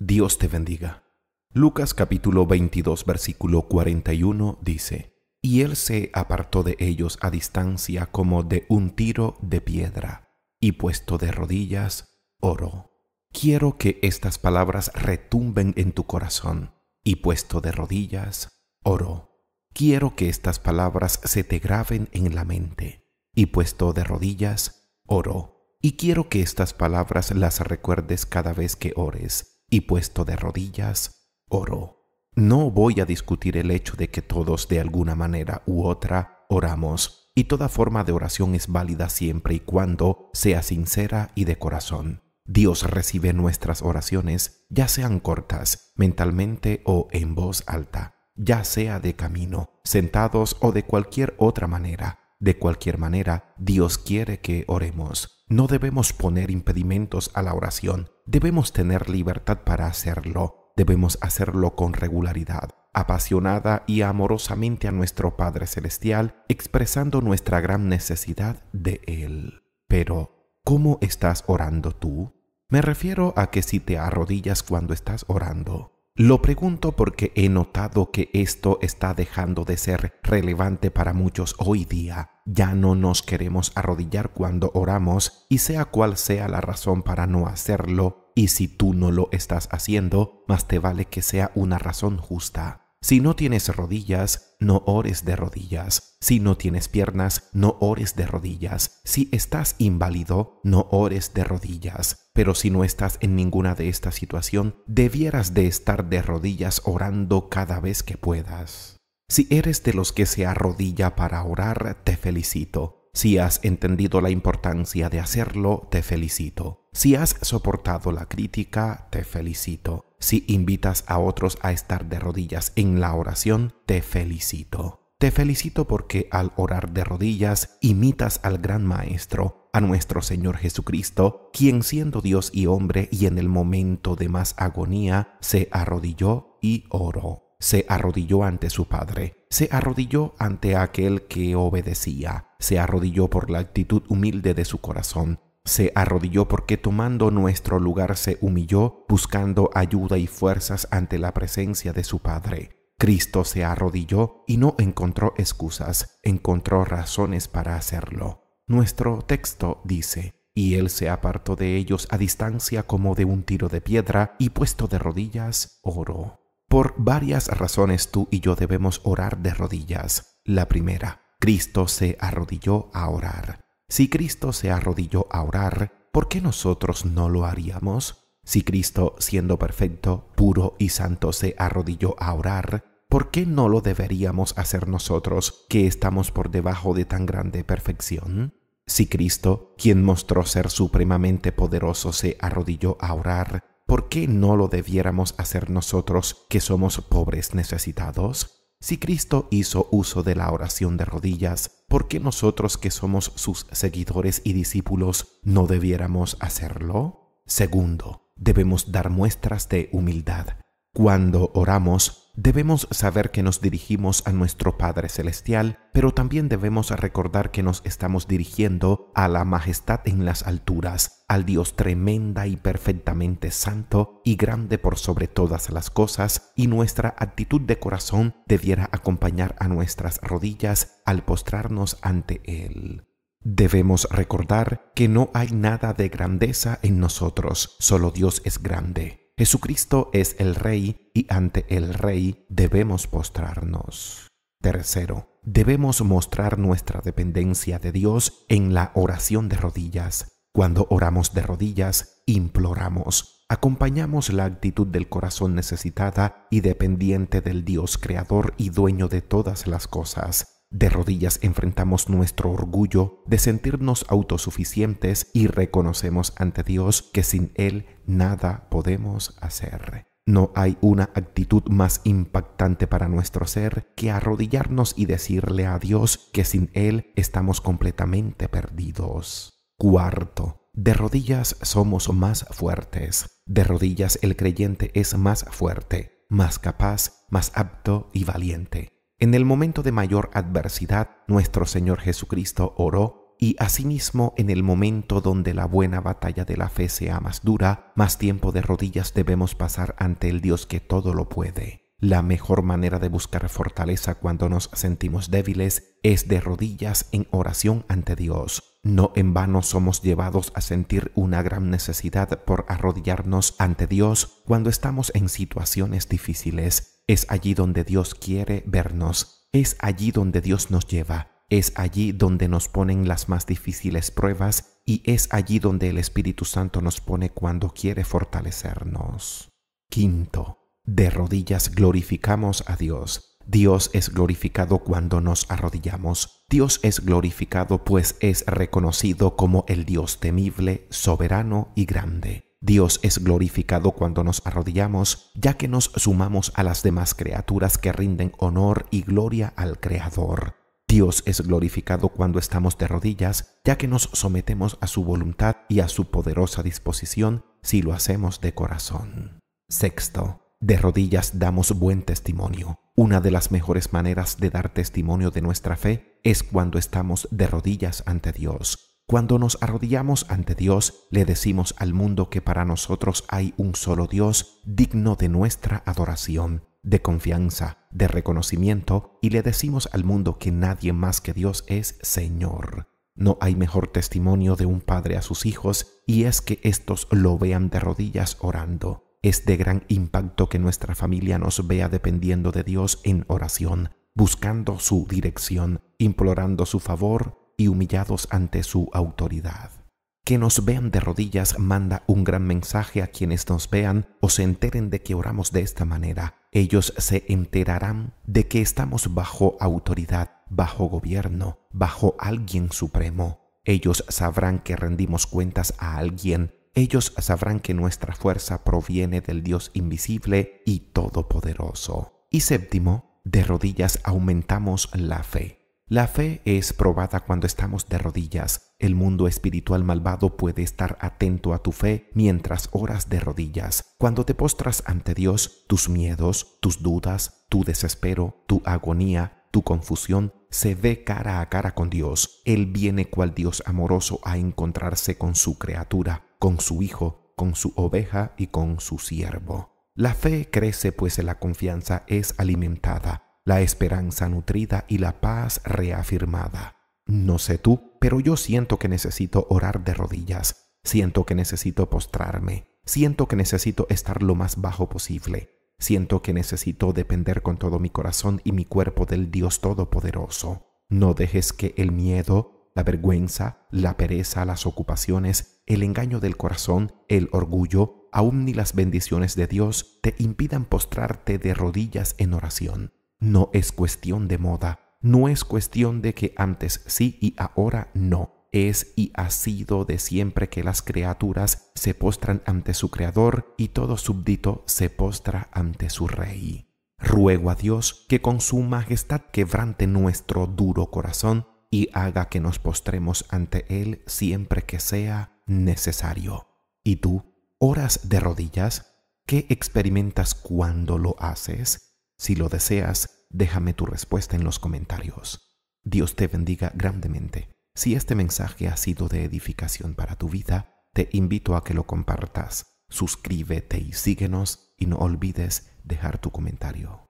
Dios te bendiga. Lucas capítulo 22 versículo 41 dice, Y él se apartó de ellos a distancia como de un tiro de piedra, y puesto de rodillas, oró. Quiero que estas palabras retumben en tu corazón, y puesto de rodillas, oró. Quiero que estas palabras se te graben en la mente, y puesto de rodillas, oró. Y quiero que estas palabras las recuerdes cada vez que ores y puesto de rodillas, oró. No voy a discutir el hecho de que todos de alguna manera u otra oramos, y toda forma de oración es válida siempre y cuando sea sincera y de corazón. Dios recibe nuestras oraciones, ya sean cortas, mentalmente o en voz alta, ya sea de camino, sentados o de cualquier otra manera. De cualquier manera, Dios quiere que oremos. No debemos poner impedimentos a la oración, debemos tener libertad para hacerlo, debemos hacerlo con regularidad, apasionada y amorosamente a nuestro Padre Celestial, expresando nuestra gran necesidad de Él. Pero, ¿cómo estás orando tú? Me refiero a que si te arrodillas cuando estás orando, lo pregunto porque he notado que esto está dejando de ser relevante para muchos hoy día. Ya no nos queremos arrodillar cuando oramos y sea cual sea la razón para no hacerlo, y si tú no lo estás haciendo, más te vale que sea una razón justa. Si no tienes rodillas, no ores de rodillas. Si no tienes piernas, no ores de rodillas. Si estás inválido, no ores de rodillas. Pero si no estás en ninguna de estas situaciones, debieras de estar de rodillas orando cada vez que puedas. Si eres de los que se arrodilla para orar, te felicito si has entendido la importancia de hacerlo, te felicito. Si has soportado la crítica, te felicito. Si invitas a otros a estar de rodillas en la oración, te felicito. Te felicito porque al orar de rodillas imitas al gran Maestro, a nuestro Señor Jesucristo, quien siendo Dios y hombre y en el momento de más agonía, se arrodilló y oró. Se arrodilló ante su Padre, se arrodilló ante aquel que obedecía, se arrodilló por la actitud humilde de su corazón, se arrodilló porque tomando nuestro lugar se humilló, buscando ayuda y fuerzas ante la presencia de su Padre. Cristo se arrodilló y no encontró excusas, encontró razones para hacerlo. Nuestro texto dice, y él se apartó de ellos a distancia como de un tiro de piedra y puesto de rodillas, oró. Por varias razones tú y yo debemos orar de rodillas. La primera, Cristo se arrodilló a orar. Si Cristo se arrodilló a orar, ¿por qué nosotros no lo haríamos? Si Cristo, siendo perfecto, puro y santo, se arrodilló a orar, ¿por qué no lo deberíamos hacer nosotros que estamos por debajo de tan grande perfección? Si Cristo, quien mostró ser supremamente poderoso, se arrodilló a orar, ¿por qué no lo debiéramos hacer nosotros que somos pobres necesitados? Si Cristo hizo uso de la oración de rodillas, ¿por qué nosotros que somos sus seguidores y discípulos no debiéramos hacerlo? Segundo, debemos dar muestras de humildad cuando oramos, debemos saber que nos dirigimos a nuestro Padre Celestial, pero también debemos recordar que nos estamos dirigiendo a la majestad en las alturas, al Dios tremenda y perfectamente santo y grande por sobre todas las cosas, y nuestra actitud de corazón debiera acompañar a nuestras rodillas al postrarnos ante Él. Debemos recordar que no hay nada de grandeza en nosotros, solo Dios es grande. Jesucristo es el Rey y ante el Rey debemos postrarnos. Tercero, debemos mostrar nuestra dependencia de Dios en la oración de rodillas. Cuando oramos de rodillas, imploramos, acompañamos la actitud del corazón necesitada y dependiente del Dios creador y dueño de todas las cosas de rodillas enfrentamos nuestro orgullo de sentirnos autosuficientes y reconocemos ante Dios que sin Él nada podemos hacer. No hay una actitud más impactante para nuestro ser que arrodillarnos y decirle a Dios que sin Él estamos completamente perdidos. Cuarto, de rodillas somos más fuertes. De rodillas el creyente es más fuerte, más capaz, más apto y valiente. En el momento de mayor adversidad, nuestro Señor Jesucristo oró y asimismo en el momento donde la buena batalla de la fe sea más dura, más tiempo de rodillas debemos pasar ante el Dios que todo lo puede. La mejor manera de buscar fortaleza cuando nos sentimos débiles es de rodillas en oración ante Dios. No en vano somos llevados a sentir una gran necesidad por arrodillarnos ante Dios cuando estamos en situaciones difíciles, es allí donde Dios quiere vernos, es allí donde Dios nos lleva, es allí donde nos ponen las más difíciles pruebas y es allí donde el Espíritu Santo nos pone cuando quiere fortalecernos. Quinto, de rodillas glorificamos a Dios. Dios es glorificado cuando nos arrodillamos. Dios es glorificado pues es reconocido como el Dios temible, soberano y grande. Dios es glorificado cuando nos arrodillamos, ya que nos sumamos a las demás criaturas que rinden honor y gloria al Creador. Dios es glorificado cuando estamos de rodillas, ya que nos sometemos a su voluntad y a su poderosa disposición si lo hacemos de corazón. Sexto, de rodillas damos buen testimonio. Una de las mejores maneras de dar testimonio de nuestra fe es cuando estamos de rodillas ante Dios. Cuando nos arrodillamos ante Dios, le decimos al mundo que para nosotros hay un solo Dios digno de nuestra adoración, de confianza, de reconocimiento, y le decimos al mundo que nadie más que Dios es Señor. No hay mejor testimonio de un padre a sus hijos, y es que éstos lo vean de rodillas orando. Es de gran impacto que nuestra familia nos vea dependiendo de Dios en oración, buscando su dirección, implorando su favor y humillados ante su autoridad. Que nos vean de rodillas manda un gran mensaje a quienes nos vean o se enteren de que oramos de esta manera. Ellos se enterarán de que estamos bajo autoridad, bajo gobierno, bajo alguien supremo. Ellos sabrán que rendimos cuentas a alguien. Ellos sabrán que nuestra fuerza proviene del Dios invisible y todopoderoso. Y séptimo, de rodillas aumentamos la fe. La fe es probada cuando estamos de rodillas. El mundo espiritual malvado puede estar atento a tu fe mientras oras de rodillas. Cuando te postras ante Dios, tus miedos, tus dudas, tu desespero, tu agonía, tu confusión se ve cara a cara con Dios. Él viene cual Dios amoroso a encontrarse con su criatura, con su hijo, con su oveja y con su siervo. La fe crece pues la confianza es alimentada la esperanza nutrida y la paz reafirmada. No sé tú, pero yo siento que necesito orar de rodillas, siento que necesito postrarme, siento que necesito estar lo más bajo posible, siento que necesito depender con todo mi corazón y mi cuerpo del Dios Todopoderoso. No dejes que el miedo, la vergüenza, la pereza, las ocupaciones, el engaño del corazón, el orgullo, aún ni las bendiciones de Dios te impidan postrarte de rodillas en oración. No es cuestión de moda, no es cuestión de que antes sí y ahora no. Es y ha sido de siempre que las criaturas se postran ante su Creador y todo súbdito se postra ante su Rey. Ruego a Dios que con su majestad quebrante nuestro duro corazón y haga que nos postremos ante Él siempre que sea necesario. ¿Y tú, horas de rodillas? ¿Qué experimentas cuando lo haces? Si lo deseas, déjame tu respuesta en los comentarios. Dios te bendiga grandemente. Si este mensaje ha sido de edificación para tu vida, te invito a que lo compartas. Suscríbete y síguenos y no olvides dejar tu comentario.